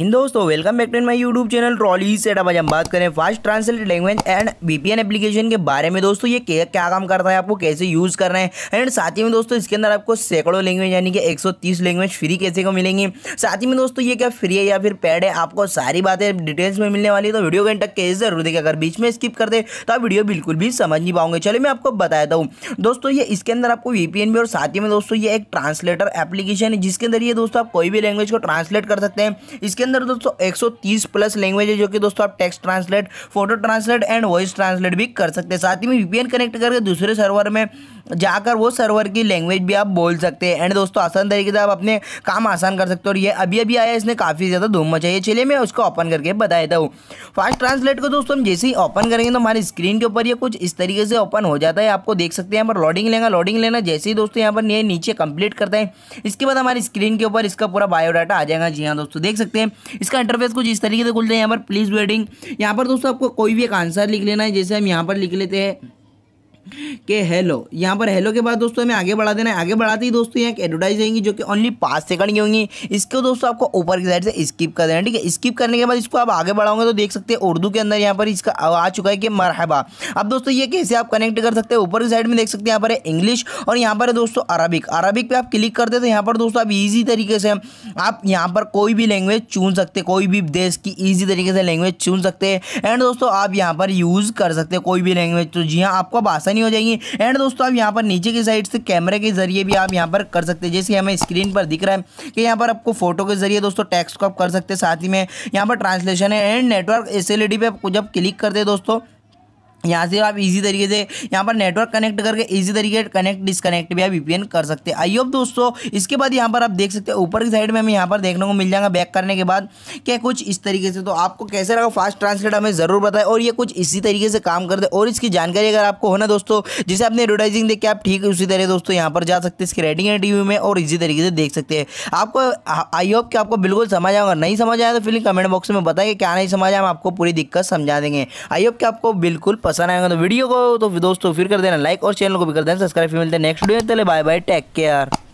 इन दोस्तों welcome back to my YouTube channel trolley set अब हम बात करें fast translate language and VPN application के बारे में दोस्तों ये क्या काम करता है आपको कैसे यूज़ करना है एंड साथ ही में दोस्तों इसके अंदर आपको सैकड़ों लैंग्वेज यानी कि 130 लैंग्वेज फ्री कैसे को मिलेंगी साथ ही में दोस्तों ये क्या फ्री है या फिर पैड है आपको सारी बातें डिटेल्स में मिलने वाली है तो वीडियो को इंटक कैसे जरूर देखिए अगर बीच में स्किप कर दे तो आप वीडियो बिल्कुल भी समझ नहीं पाओगे चलिए मैं आपको बताता हूँ दोस्तों ये इसके अंदर आपको वी भी और साथ ही में दोस्तों ये एक ट्रांसलेटर एप्लीकेशन है जिसके अंदर ये दोस्तों आप कोई भी लैंग्वेज को ट्रांसलेट कर सकते हैं इसके अंदर दोस्तों 130 प्लस लैंग्वेज है जो कि दोस्तों आप text translate photo translate and voice translate भी कर सकते हैं साथ ही में वीपीएन कनेक्ट करके दूसरे सर्वर में जाकर वो सर्वर की लैंग्वेज भी आप बोल सकते हैं एंड दोस्तों आसान तरीके से आप अपने काम आसान कर सकते हो और ये अभी अभी आया इसने काफ़ी ज़्यादा धूम मचाई है चलिए मैं उसको ओपन करके बता देता हूँ फास्ट ट्रांसलेट को दोस्तों हम जैसे ही ओपन करेंगे तो हमारी स्क्रीन के ऊपर ये कुछ इस तरीके से ओपन हो जाता है आपको देख सकते हैं यहाँ पर लॉडिंग लेगा लॉडिंग लेना जैसे ही दोस्तों यहाँ पर ये नीचे कंप्लीट करता है इसके बाद हमारी स्क्रीन के ऊपर इसका पूरा बायोडाटा आ जाएगा जी हाँ दोस्तों देख सकते हैं इसका इंटरफेस कुछ इस तरीके से खुलता है यहाँ पर प्लीज़ वेडिंग यहाँ पर दोस्तों आपको कोई भी एक आंसर लिख लेना है जैसे हम यहाँ पर लिख लेते हैं कि हेलो यहाँ पर हेलो के बाद दोस्तों हमें आगे बढ़ा देना है आगे बढ़ाते ही दोस्तों यहाँ एक एडवर्टाइज आएंगी जो कि ओनली पाँच सेकंड की होंगी इसको दोस्तों आपको ऊपर की साइड से स्किप कर देना ठीक है स्किप करने के बाद इसको आप आगे बढ़ाओगे तो देख सकते हैं उर्दू के अंदर यहाँ पर इसका आ चुका है कि मरहबा अब दोस्तों ये कैसे आप कनेक्ट कर सकते हैं ऊपर की साइड में देख सकते हैं यहाँ पर है इंग्लिश और यहाँ पर है दोस्तों अरबिक अरबिक पर आप क्लिक करते तो यहाँ पर दोस्तों आप ईजी तरीके से आप यहाँ पर कोई भी लैंग्वेज चुन सकते कोई भी देश की ईजी तरीके से लैंग्वेज चुन सकते हैं एंड दोस्तों आप यहाँ पर यूज़ कर सकते कोई भी लैंग्वेज तो जी हाँ आपको आसानी बनी हो जाएंगी एंड दोस्तों आप यहाँ पर नीचे की साइड से कैमरे के जरिए भी आप यहाँ पर कर सकते हैं जैसे हमें स्क्रीन पर दिख रहा है कि यहाँ पर आपको फोटो के जरिए दोस्तों टेक्स्ट को आप कर सकते हैं साथ ही में यहाँ पर ट्रांसलेशन है एंड नेटवर्क एस पे जब क्लिक करते हैं दोस्तों यहाँ से आप इजी तरीके से यहाँ पर नेटवर्क कनेक्ट करके इजी तरीके से कनेक्ट डिसकनेक्ट भी आप वीपीएन कर सकते हैं आई होप दोस्तों इसके बाद यहाँ पर आप देख सकते हैं ऊपर की साइड में हमें यहाँ पर देखने को मिल जाएगा बैक करने के बाद क्या कुछ इस तरीके से तो आपको कैसे लगा फास्ट ट्रांसलेट हमें ज़रूर बताए और ये कुछ इसी तरीके से काम करते और इसकी जानकारी अगर आपको होना दोस्तों जैसे आपने एडवर्टाइजिंग देखिए आप ठीक उसी तरह दोस्तों यहाँ पर जा सकते हैं इसकी रेटिंग है टीवी में और इसी तरीके से देख सकते हैं आपको आई होप कि आपको बिल्कुल समझ आएगा नहीं समझ आया तो फिर कमेंट बॉक्स में बताएंगे क्या नहीं समझ आए हम आपको पूरी दिक्कत समझा देंगे आई होप कि आपको बिल्कुल पसंद पसंद आएगा तो वीडियो को तो दोस्तों फिर कर देना लाइक और चैनल को भी कर देना सब्सक्राइब मिलते हैं नेक्स्ट वीडियो में बाय बाय टेक केयर